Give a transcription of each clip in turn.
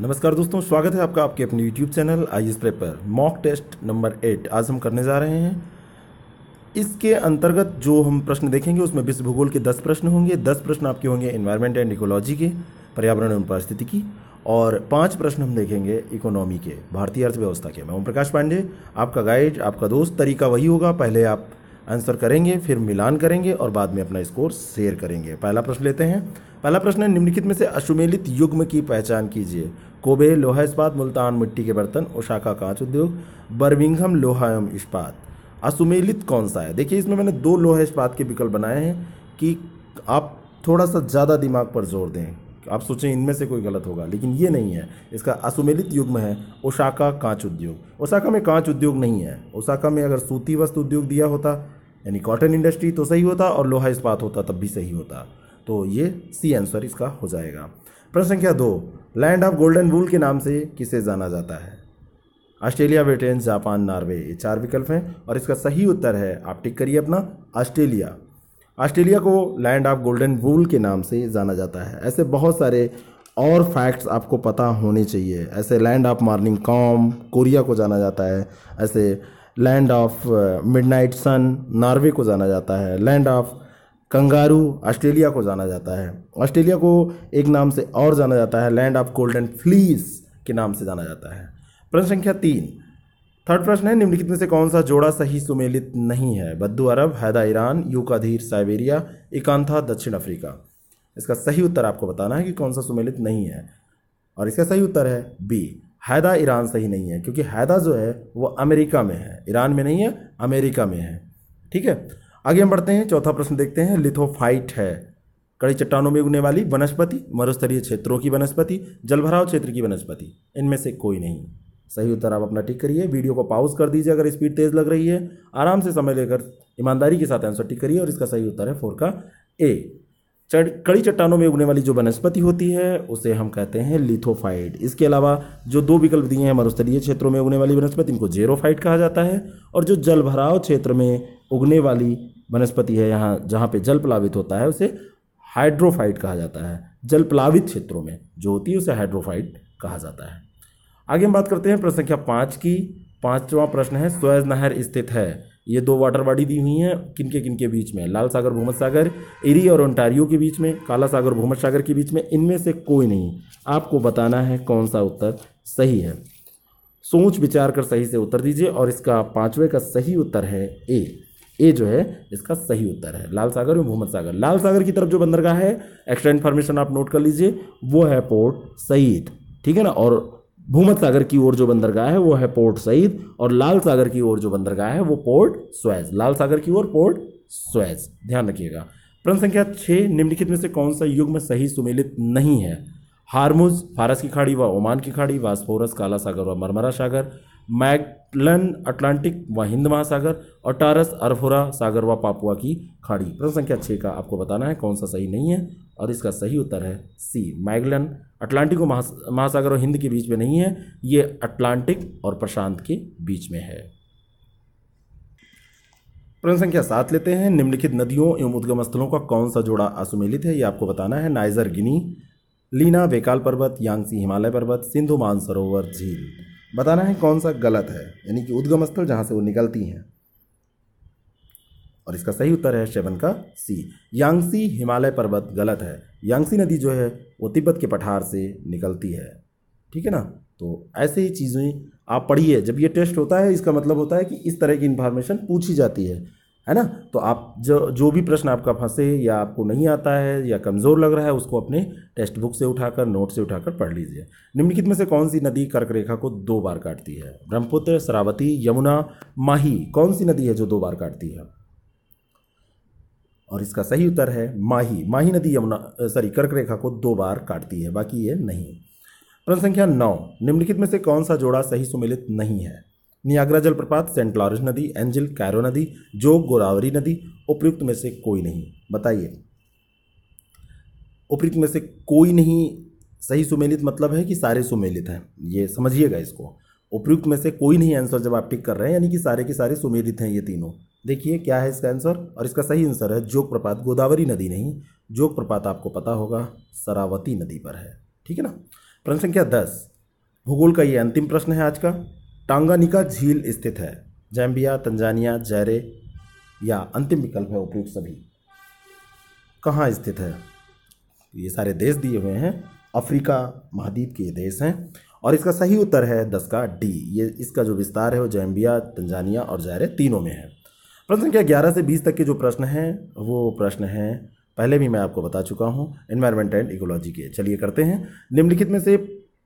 नमस्कार दोस्तों स्वागत है आपका आपके अपने YouTube चैनल आई एस पर मॉक टेस्ट नंबर एट आज हम करने जा रहे हैं इसके अंतर्गत जो हम प्रश्न देखेंगे उसमें विश्व भूगोल के दस प्रश्न होंगे दस प्रश्न आपके होंगे इन्वायरमेंट एंड इकोलॉजी के पर्यावरण एवं की और पांच प्रश्न हम देखेंगे इकोनॉमी के भारतीय अर्थव्यवस्था के मैं ओम प्रकाश पांडे आपका गाइड आपका दोस्त तरीका वही होगा पहले आप आंसर करेंगे फिर मिलान करेंगे और बाद में अपना स्कोर शेयर करेंगे पहला प्रश्न लेते हैं पहला प्रश्न है निम्नलिखित में से अशुमेलित युग्म की पहचान कीजिए कोबे लोहा इस्पात मुल्तान मिट्टी के बर्तन ओशाका कांच उद्योग बर्मिंघम लोहा एवं इस्पात अशुमेलित कौन सा है देखिए इसमें मैंने दो लोहा इस्पात के विकल्प बनाए हैं कि आप थोड़ा सा ज़्यादा दिमाग पर जोर दें आप सोचें इनमें से कोई गलत होगा लेकिन ये नहीं है इसका असुमेलित युग्म है ओशाका कांच उद्योग ओशाका में कांच उद्योग नहीं है ओशाका में अगर सूती वस्त्र उद्योग दिया होता यानी कॉटन इंडस्ट्री तो सही होता और लोहा इस्पात होता तब भी सही होता तो ये सी आंसर इसका हो जाएगा प्रश्न संख्या दो लैंड ऑफ गोल्डन वूल के नाम से किसे जाना जाता है ऑस्ट्रेलिया ब्रिटेन जापान नॉर्वे ये चार विकल्प हैं और इसका सही उत्तर है आप टिक करिए अपना ऑस्ट्रेलिया ऑस्ट्रेलिया को लैंड ऑफ गोल्डन वूल के नाम से जाना जाता है ऐसे बहुत सारे और फैक्ट्स आपको पता होने चाहिए ऐसे land of morning calm Korea को जाना जाता है ऐसे land of midnight sun Norway को जाना जाता है लैंड ऑफ कंगारू ऑस्ट्रेलिया को जाना जाता है ऑस्ट्रेलिया को एक नाम से और जाना जाता है लैंड ऑफ गोल्डन फ्लीस के नाम से जाना जाता है प्रश्न संख्या तीन थर्ड प्रश्न है निम्नलिखित में से कौन सा जोड़ा सही सुमेलित नहीं है बद्दू अरब हैदा ईरान यूकाधीर साइबेरिया एकांथा दक्षिण अफ्रीका इसका सही उत्तर आपको बताना है कि कौन सा सुमेलित नहीं है और इसका सही उत्तर है बी हैदा ईरान से ही नहीं है क्योंकि हैदा जो है वो अमेरिका में है ईरान में नहीं है अमेरिका में है ठीक है आगे हम बढ़ते हैं चौथा प्रश्न देखते हैं लिथोफाइट है कड़ी चट्टानों में उगने वाली वनस्पति मरुस्तरीय क्षेत्रों की वनस्पति जलभराव क्षेत्र की वनस्पति इनमें से कोई नहीं सही उत्तर आप अपना टिक करिए वीडियो को पॉज कर दीजिए अगर स्पीड तेज़ लग रही है आराम से समय लेकर ईमानदारी के साथ आंसर टिक करिए और इसका सही उत्तर है फोर का ए चढ़ कड़ी चट्टानों में उगने वाली जो वनस्पति होती है उसे हम कहते हैं लिथोफाइट इसके अलावा जो दो विकल्प दिए हैं मरुस्थलीय क्षेत्रों में उगने वाली वनस्पति इनको जेरोफाइट कहा जाता है और जो जल भराव क्षेत्र में उगने वाली वनस्पति है यहाँ जहाँ पे जल प्लावित होता है उसे हाइड्रोफाइट कहा जाता है जल प्लावित क्षेत्रों में जो होती है उसे हाइड्रोफाइट कहा जाता है आगे हम बात करते हैं प्रश्न संख्या पाँच की पाँचवा प्रश्न है स्वेज नहर स्थित है ये दो वाटर बॉडी दी हुई हैं किनके किनके बीच में लाल सागर भूमत सागर इरी और ओंटारियो के बीच में काला सागर भूमत सागर के बीच में इनमें से कोई नहीं आपको बताना है कौन सा उत्तर सही है सोच विचार कर सही से उत्तर दीजिए और इसका पाँचवें का सही उत्तर है ए ए जो है इसका सही उत्तर है लाल सागर और भूमत सागर लाल सागर की तरफ जो बंदरगाह है एक्स्ट्रा इन्फॉर्मेशन आप नोट कर लीजिए वो है पोर्ट सईद ठीक है ना और भूमत सागर की ओर जो बंदरगाह है वो है पोर्ट सईद और लाल सागर की ओर जो बंदरगाह है वो पोर्ट स्वेज लाल सागर की ओर पोर्ट स्वेज ध्यान रखिएगा प्रश्न संख्या छः निम्नलिखित में से कौन सा युग में सही सुमेलित नहीं है हारमुज फारस की खाड़ी व ओमान की खाड़ी वास्फोरस काला सागर व मरमरा सागर मैगलन अटलांटिक व हिंद महासागर और टारस अरफोरा सागर व पापुआ की खाड़ी प्रश्न संख्या छः का आपको बताना है कौन सा सही नहीं है और इसका सही उत्तर है सी मैगलन अटलांटिक महासागर और हिंद के बीच में नहीं है ये अटलांटिक और प्रशांत के बीच में है प्रश्न संख्या सात लेते हैं निम्नलिखित नदियों एवं उद्गम स्थलों का कौन सा जोड़ा असुमेलित है ये आपको बताना है नाइजर गिनी लीना बेकाल पर्वत यांगसी हिमालय पर्वत सिंधु मानसरोवर झील बताना है कौन सा गलत है यानी कि उद्गम स्थल जहाँ से वो निकलती हैं और इसका सही उत्तर है सेवन का सी यांगसी हिमालय पर्वत गलत है यांगसी नदी जो है वो तिब्बत के पठार से निकलती है ठीक है ना तो ऐसे ही चीज़ें आप पढ़िए जब ये टेस्ट होता है इसका मतलब होता है कि इस तरह की इन्फॉर्मेशन पूछी जाती है है ना तो आप जो जो भी प्रश्न आपका फंसे या आपको नहीं आता है या कमज़ोर लग रहा है उसको अपने टेक्स्ट बुक से उठाकर नोट से उठाकर पढ़ लीजिए निम्नलिखित में से कौन सी नदी कर्क रेखा को दो बार काटती है ब्रह्मपुत्र शरावती यमुना माही कौन सी नदी है जो दो बार काटती है और इसका सही उत्तर है माही माही नदी यमुना सॉरी कर्क रेखा को दो बार काटती है बाकी ये नहीं प्रश्न संख्या नौ निम्नलिखित में से कौन सा जोड़ा सही सुमिलित नहीं है नियाग्रा जलप्रपात सेंट लॉरेंस नदी एंजिल कैरो नदी जोग गोदावरी नदी उपयुक्त में से कोई नहीं बताइए उपयुक्त में से कोई नहीं सही सुमेलित मतलब है कि सारे सुमेलित हैं ये समझिएगा इसको उपयुक्त में से कोई नहीं आंसर जब आप टिक कर रहे हैं यानी कि सारे के सारे सुमेलित हैं ये तीनों देखिए क्या है इसका आंसर और इसका सही आंसर है जोग प्रपात गोदावरी नदी नहीं जोग प्रपात आपको पता होगा सरावती नदी पर है ठीक है ना प्रश्न संख्या दस भूगोल का ये अंतिम प्रश्न है आज का टांगानिका झील स्थित है जैम्बिया तंजानिया जैरे या अंतिम विकल्प है उपयुक्त सभी कहाँ स्थित है ये सारे देश दिए हुए हैं अफ्रीका महाद्वीप के ये देश हैं और इसका सही उत्तर है दस का डी ये इसका जो विस्तार है वो जैम्बिया तंजानिया और जैरे तीनों में है प्रश्न संख्या ग्यारह से बीस तक के जो प्रश्न हैं वो प्रश्न हैं पहले भी मैं आपको बता चुका हूँ इन्वायरमेंट एंड इकोलॉजी के चलिए करते हैं निम्नलिखित में से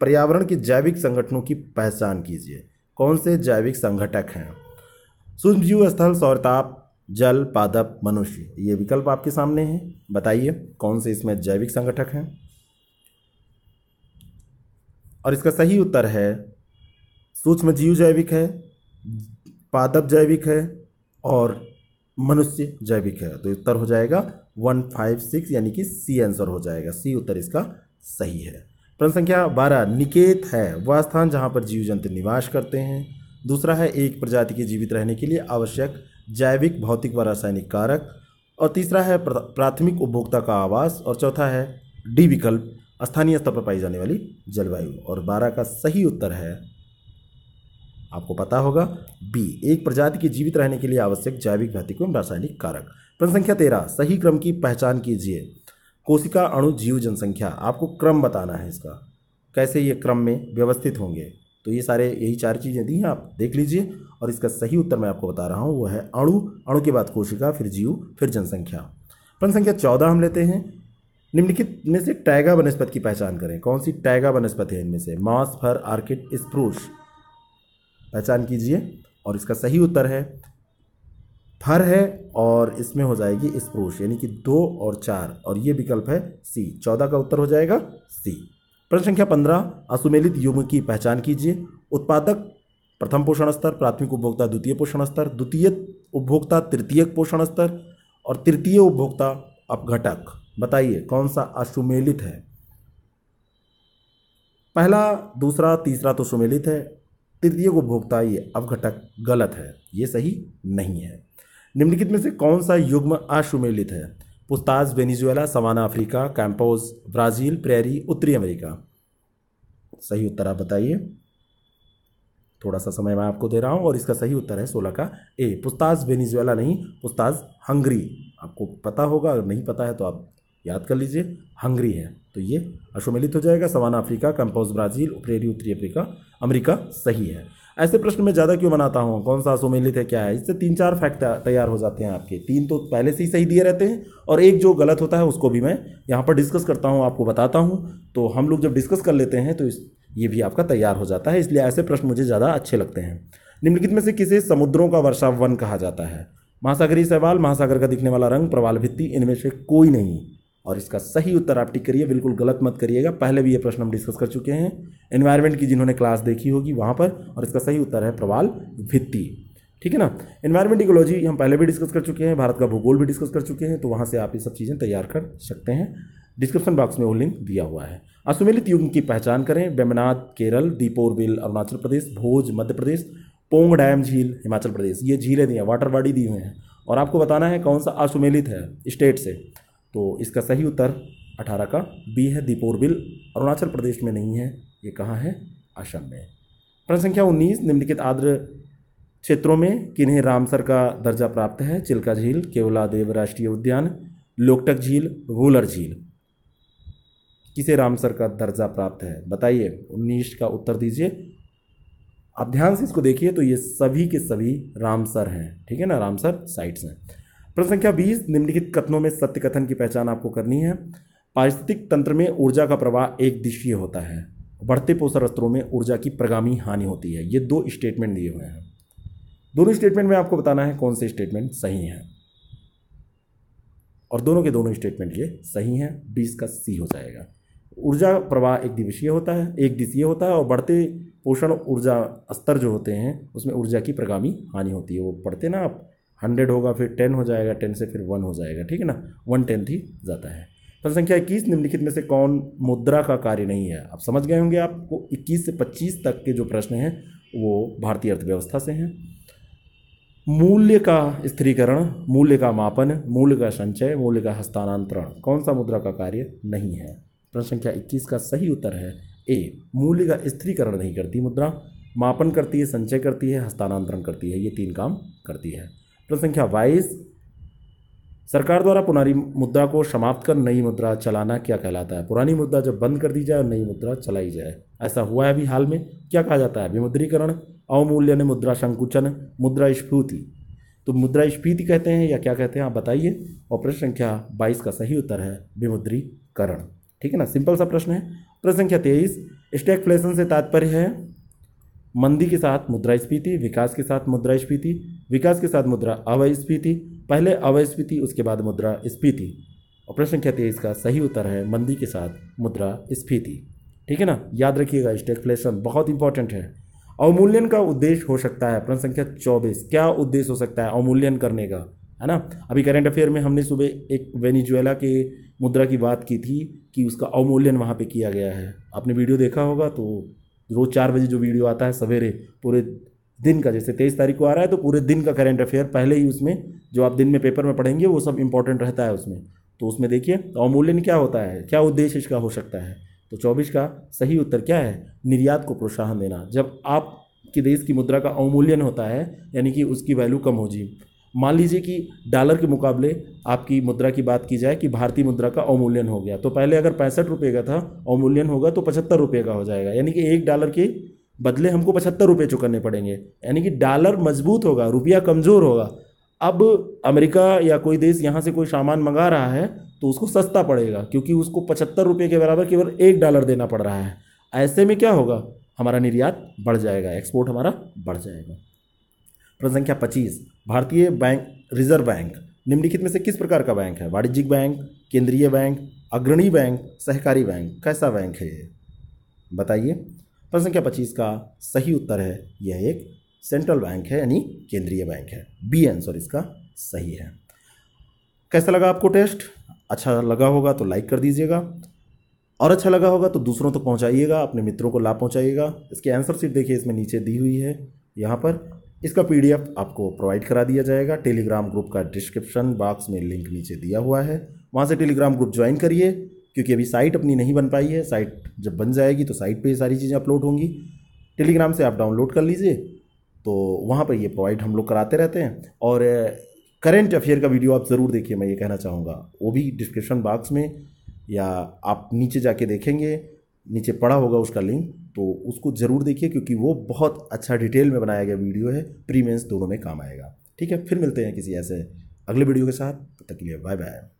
पर्यावरण के जैविक संगठनों की पहचान कीजिए कौन से जैविक संगठक हैं सूक्ष्मजीव स्थल सौरताप जल पादप मनुष्य ये विकल्प आपके सामने हैं बताइए कौन से इसमें जैविक संगठक हैं और इसका सही उत्तर है सूक्ष्म जीव जैविक है पादप जैविक है और मनुष्य जैविक है तो उत्तर हो जाएगा वन फाइव सिक्स यानी कि सी आंसर हो जाएगा सी उत्तर इसका सही है प्रश्न संख्या बारह निकेत है वह स्थान जहाँ पर जीव जंतु निवास करते हैं दूसरा है एक प्रजाति के जीवित रहने के लिए आवश्यक जैविक भौतिक व रासायनिक कारक और तीसरा है प्राथमिक उपभोक्ता का आवास और चौथा है डी विकल्प स्थानीय स्तर पर पाई जाने वाली जलवायु और बारह का सही उत्तर है आपको पता होगा बी एक प्रजाति के जीवित रहने के लिए आवश्यक जैविक भौतिक एवं रासायनिक कारक प्रश्न संख्या तेरह सही क्रम की पहचान कीजिए कोशिका अणु जीव जनसंख्या आपको क्रम बताना है इसका कैसे ये क्रम में व्यवस्थित होंगे तो ये सारे यही चार चीज़ें दी हैं आप देख लीजिए और इसका सही उत्तर मैं आपको बता रहा हूँ वो है अणु अणु के बाद कोशिका फिर जीव फिर जनसंख्या प्रश्न संख्या चौदह हम लेते हैं निम्नलिखित में से टैगा वनस्पति की पहचान करें कौन सी टैगा वनस्पति है इनमें से मांस फर आर्किड स्प्रूश पहचान कीजिए और इसका सही उत्तर है फर है और इसमें हो जाएगी स्प्रूश यानी कि दो और चार और ये विकल्प है सी चौदह का उत्तर हो जाएगा सी प्रश्न संख्या पंद्रह असुमेलित युग्म की पहचान कीजिए उत्पादक प्रथम पोषण स्तर प्राथमिक उपभोक्ता द्वितीय पोषण स्तर द्वितीय उपभोक्ता तृतीय पोषण स्तर और तृतीय उपभोक्ता अपघटक बताइए कौन सा अशुमेलित है पहला दूसरा तीसरा तो सुमेलित है तृतीय उपभोक्ता ये अवघटक गलत है ये सही नहीं है निम्नलिखित में से कौन सा युग्म अशुमेलित है Puszta Venezuela savanna Africa campos Brazil prairie उत्तरी अमेरिका सही उत्तर आप बताइए थोड़ा सा समय मैं आपको दे रहा हूँ और इसका सही उत्तर है सोलह का ए पुस्ताज वेनिजुएला नहीं पुस्ताज हंगरी आपको पता होगा अगर नहीं पता है तो आप याद कर लीजिए हंगरी है तो ये अश्वमिलित हो जाएगा सवाना अफ्रीका कंपोज ब्राज़ील उपरेरी उत्तरी अफ्रीका अमेरिका सही है ऐसे प्रश्न में ज़्यादा क्यों बनाता हूँ कौन सा अश्वमिलित है क्या है इससे तीन चार फैक्ट तैयार हो जाते हैं आपके तीन तो पहले से ही सही दिए रहते हैं और एक जो गलत होता है उसको भी मैं यहाँ पर डिस्कस करता हूँ आपको बताता हूँ तो हम लोग जब डिस्कस कर लेते हैं तो ये भी आपका तैयार हो जाता है इसलिए ऐसे प्रश्न मुझे ज़्यादा अच्छे लगते हैं निम्नलिखित में से किसे समुद्रों का वर्षा वन कहा जाता है महासागरी सवाल महासागर का दिखने वाला रंग प्रवाल भित्ति इनमें से कोई नहीं और इसका सही उत्तर आप टिक करिए बिल्कुल गलत मत करिएगा पहले भी ये प्रश्न हम डिस्कस कर चुके हैं एनवायरमेंट की जिन्होंने क्लास देखी होगी वहाँ पर और इसका सही उत्तर है प्रवाल भित्ती ठीक है ना एनवायरमेंट इकोलॉजी हम पहले भी डिस्कस कर चुके हैं भारत का भूगोल भी डिस्कस कर चुके हैं तो वहाँ से आप ये सब चीज़ें तैयार कर सकते हैं डिस्क्रिप्शन बॉक्स में वो लिंक दिया हुआ है असुमिलित युग की पहचान करें बेमनाथ केरल दीपोरबिल अरुणाचल प्रदेश भोज मध्य प्रदेश पोंग डैम झील हिमाचल प्रदेश ये झीलें दी हैं वाटर बॉडी दी हुई हैं और आपको बताना है कौन सा असुमेलित है स्टेट से तो इसका सही उत्तर अठारह का बी है दीपोरबिल अरुणाचल प्रदेश में नहीं है ये कहाँ है असम में प्रश्न संख्या उन्नीस निम्नलिखित आर्द्र क्षेत्रों में किन्हें रामसर का दर्जा प्राप्त है चिल्का झील केवला देव राष्ट्रीय उद्यान लोकटक झील वूलर झील किसे रामसर का दर्जा प्राप्त है बताइए उन्नीस का उत्तर दीजिए आप ध्यान से इसको देखिए तो ये सभी के सभी रामसर हैं ठीक है ना रामसर साइट्स हैं प्रश्न संख्या बीस निम्नलिखित कथनों में सत्य कथन की पहचान आपको करनी है पारिस्थितिक तंत्र में ऊर्जा का प्रवाह एक दिशीय होता है बढ़ते पोषण स्तरों में ऊर्जा की प्रगामी हानि होती है ये दो स्टेटमेंट दिए हुए हैं दोनों स्टेटमेंट में आपको बताना है कौन से स्टेटमेंट सही हैं और दोनों के दोनों स्टेटमेंट ये सही हैं बीस का सी हो जाएगा ऊर्जा प्रवाह एक दिवसीय होता है एक दिशीय होता है और बढ़ते पोषण ऊर्जा स्तर जो होते हैं उसमें ऊर्जा की प्रगामी हानि होती है वो पढ़ते ना आप हंड्रेड होगा फिर टेन हो जाएगा टेन से फिर वन हो जाएगा ठीक है ना वन टेंथ ही जाता है प्रश्न तो संख्या इक्कीस निम्नलिखित में से कौन मुद्रा का कार्य नहीं है आप समझ गए होंगे आपको इक्कीस से पच्चीस तक के जो प्रश्न हैं वो भारतीय अर्थव्यवस्था से हैं मूल्य का स्थिरीकरण मूल्य का मापन मूल्य का संचय मूल्य का हस्तांतरण कौन सा मुद्रा का कार्य नहीं है प्रश्न संख्या इक्कीस का सही उत्तर है ए मूल्य का स्थिरीकरण नहीं करती मुद्रा मापन करती है संचय करती है हस्तांतरण करती है ये तीन काम करती है प्रश्न संख्या बाईस सरकार द्वारा पुरानी मुद्रा को समाप्त कर नई मुद्रा चलाना क्या कहलाता है पुरानी मुद्रा जब बंद कर दी जाए और नई मुद्रा चलाई जाए ऐसा हुआ है अभी हाल में क्या कहा जाता है विमुद्रीकरण अवमूल्यन मुद्रा संकुचन मुद्रा स्फूति तो मुद्रा स्फीति कहते हैं या क्या कहते हैं आप बताइए और प्रश्न संख्या बाईस का सही उत्तर है विमुद्रीकरण ठीक है ना सिंपल सा प्रश्न है प्रश्न संख्या तेईस फ्लेशन से तात्पर्य है मंदी के साथ मुद्रास्फीति विकास के साथ मुद्रास्फीति विकास के साथ मुद्रा अवस्फीति पहले अवस्फीति उसके बाद मुद्रा स्फीति और प्रश्न कहते हैं इसका सही उत्तर है मंदी के साथ मुद्रा स्फीति ठीक है ना याद रखिएगा स्टेकफ्लेशन बहुत इंपॉर्टेंट है अवमूल्यन का उद्देश्य हो सकता है प्रश्न संख्या चौबीस क्या उद्देश्य हो सकता है अवमूल्यन करने का है ना अभी करंट अफेयर में हमने सुबह एक वेनिजुएला के मुद्रा की बात की थी कि उसका अवमूल्यन वहाँ पे किया गया है आपने वीडियो देखा होगा तो रोज़ चार बजे जो वीडियो आता है सवेरे पूरे दिन का जैसे तेईस तारीख को आ रहा है तो पूरे दिन का करेंट अफेयर पहले ही उसमें जो आप दिन में पेपर में पढ़ेंगे वो सब इंपॉर्टेंट रहता है उसमें तो उसमें देखिए अवमूल्यन क्या होता है क्या उद्देश्य इसका हो सकता है तो चौबीस का सही उत्तर क्या है निर्यात को प्रोत्साहन देना जब आप कि देश की मुद्रा का अवमूल्यन होता है यानी कि उसकी वैल्यू कम हो जी मान लीजिए कि डॉलर के मुकाबले आपकी मुद्रा की बात की जाए कि भारतीय मुद्रा का अवमूल्यन हो गया तो पहले अगर पैंसठ रुपये का था अवमूल्यन होगा तो पचहत्तर रुपये का हो जाएगा यानी कि एक डॉलर के बदले हमको पचहत्तर रुपये चुकाने पड़ेंगे यानी कि डॉलर मजबूत होगा रुपया कमज़ोर होगा अब अमेरिका या कोई देश यहाँ से कोई सामान मंगा रहा है तो उसको सस्ता पड़ेगा क्योंकि उसको पचहत्तर रुपये के बराबर केवल एक डॉलर देना पड़ रहा है ऐसे में क्या होगा हमारा निर्यात बढ़ जाएगा एक्सपोर्ट हमारा बढ़ जाएगा प्रश्न संख्या पच्चीस भारतीय बैंक रिजर्व बैंक निम्नलिखित में से किस प्रकार का बैंक है वाणिज्यिक बैंक केंद्रीय बैंक अग्रणी बैंक सहकारी बैंक कैसा बैंक है ये बताइए प्रश्न संख्या पच्चीस का सही उत्तर है यह एक सेंट्रल बैंक है यानी केंद्रीय बैंक है बी आंसर इसका सही है कैसा लगा आपको टेस्ट अच्छा लगा होगा तो लाइक कर दीजिएगा और अच्छा लगा होगा तो दूसरों तक तो पहुंचाइएगा अपने मित्रों को लाभ पहुंचाइएगा इसके आंसर सीट देखिए इसमें नीचे दी हुई है यहाँ पर इसका पीडीएफ आपको प्रोवाइड करा दिया जाएगा टेलीग्राम ग्रुप का डिस्क्रिप्शन बॉक्स में लिंक नीचे दिया हुआ है वहाँ से टेलीग्राम ग्रुप ज्वाइन करिए क्योंकि अभी साइट अपनी नहीं बन पाई है साइट जब बन जाएगी तो साइट पर ये सारी चीज़ें अपलोड होंगी टेलीग्राम से आप डाउनलोड कर लीजिए तो वहाँ पर ये प्रोवाइड हम लोग कराते रहते हैं और करेंट अफेयर का वीडियो आप ज़रूर देखिए मैं ये कहना चाहूँगा वो भी डिस्क्रिप्शन बॉक्स में या आप नीचे जाके देखेंगे नीचे पड़ा होगा उसका लिंक तो उसको ज़रूर देखिए क्योंकि वो बहुत अच्छा डिटेल में बनाया गया वीडियो है प्रीमियंस दोनों में काम आएगा ठीक है फिर मिलते हैं किसी ऐसे अगले वीडियो के साथ तब तो तक के लिए बाय बाय